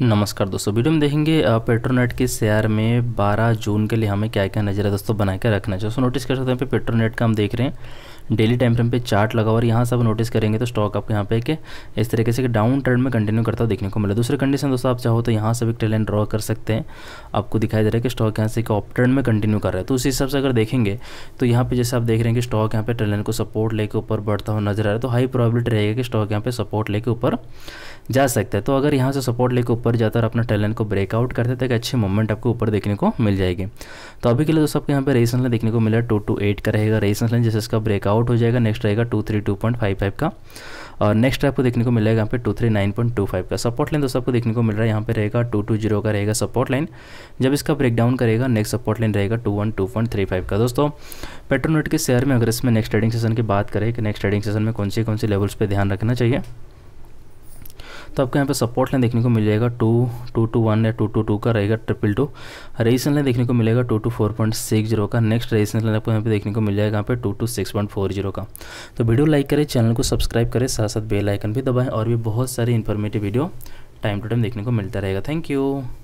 नमस्कार दोस्तों वीडियो में देखेंगे पेट्रोनेट के शेयर में 12 जून के लिए हमें क्या क्या नज़र है दोस्तों बनाकर के रखना चाहिए दोस्तों नोटिस कर सकते हैं पे पेट्रोनेट का हम देख रहे हैं डेली टाइम फ्रेम पे चार्ट लगा हुआ यहाँ से आप नोटिस करेंगे तो स्टॉक आपको यहाँ पे के इस तरीके से डाउन ट्रेंड में कंटिन्यू करता हुआ देखने को मिला दूसरी कंडीशन दोस्तों आप चाहो तो यहाँ से भी ट्रेल ड्रॉ कर सकते हैं आपको दिखाई दे रहा है कि स्टॉक यहाँ से एक ऑप ट्रेंड में कंटिन्यू कर रहा है तो उस हिसाब से अगर देखेंगे तो यहाँ पे जैसे आप देख रहे हैं कि स्टॉक यहाँ पे ट्रेल को सपोर्ट लेकर ऊपर बढ़ता हुआ नजर आ रहा है तो हाई प्रॉबिलिटी रहेगा कि स्टॉक यहाँ पर सपोर्ट लेकर ऊपर जा सकता है तो अगर यहाँ से सपोर्ट लेकर ऊपर जाता है अपना ट्रेल को ब्रेकआउट करते तो एक अच्छे मूवमेंट आपको ऊपर देखने को मिल जाएगी तो अभी के लिए दोस्तों आपके यहाँ पे रेसन देखने को मिला टू टू एट का रहेगा रेसन जैसे इसका ब्रेकआउट आउट हो जाएगा नेक्स्ट रहेगा two three two point five five का और नेक्स्ट आपको देखने को मिलेगा यहाँ पे two three nine point two five का सपोर्ट लाइन तो सबको देखने को मिल रहा है यहाँ पे रहेगा टू टू जीरो का रहेगा सपोर्ट लाइन जब इसका ब्रेकडाउन करेगा नेक्स्ट सपोर्ट लाइन रहेगा two one two point three five का दोस्तों पेट्रोनेट के शेयर में अगर इसमें नेक्स्ट ट्रेडिंग सेशन की बात करें कि नेक्स्ट ट्रेडिंग सेशन में कौन से कौन से लेवल्स पर ध्यान रखना चाहिए तो आपको यहाँ पे सपोर्ट लाइन देखने को मिल जाएगा टू टू टू वन या टू टू टू का रहेगा ट्रिपल टू रेजिस्टेंस लाइन देखने को मिलेगा two two four point six zero का नेक्स्ट रेजिस्टेंस लाइन आपको यहाँ पे देखने को मिल जाएगा यहाँ पे two two six point four zero का तो वीडियो लाइक करें चैनल को सब्सक्राइब करें साथ साथ बेल आइकन भी दबाएं और भी बहुत सारी informative video time to time देखने को मिलता रहेगा थैंक यू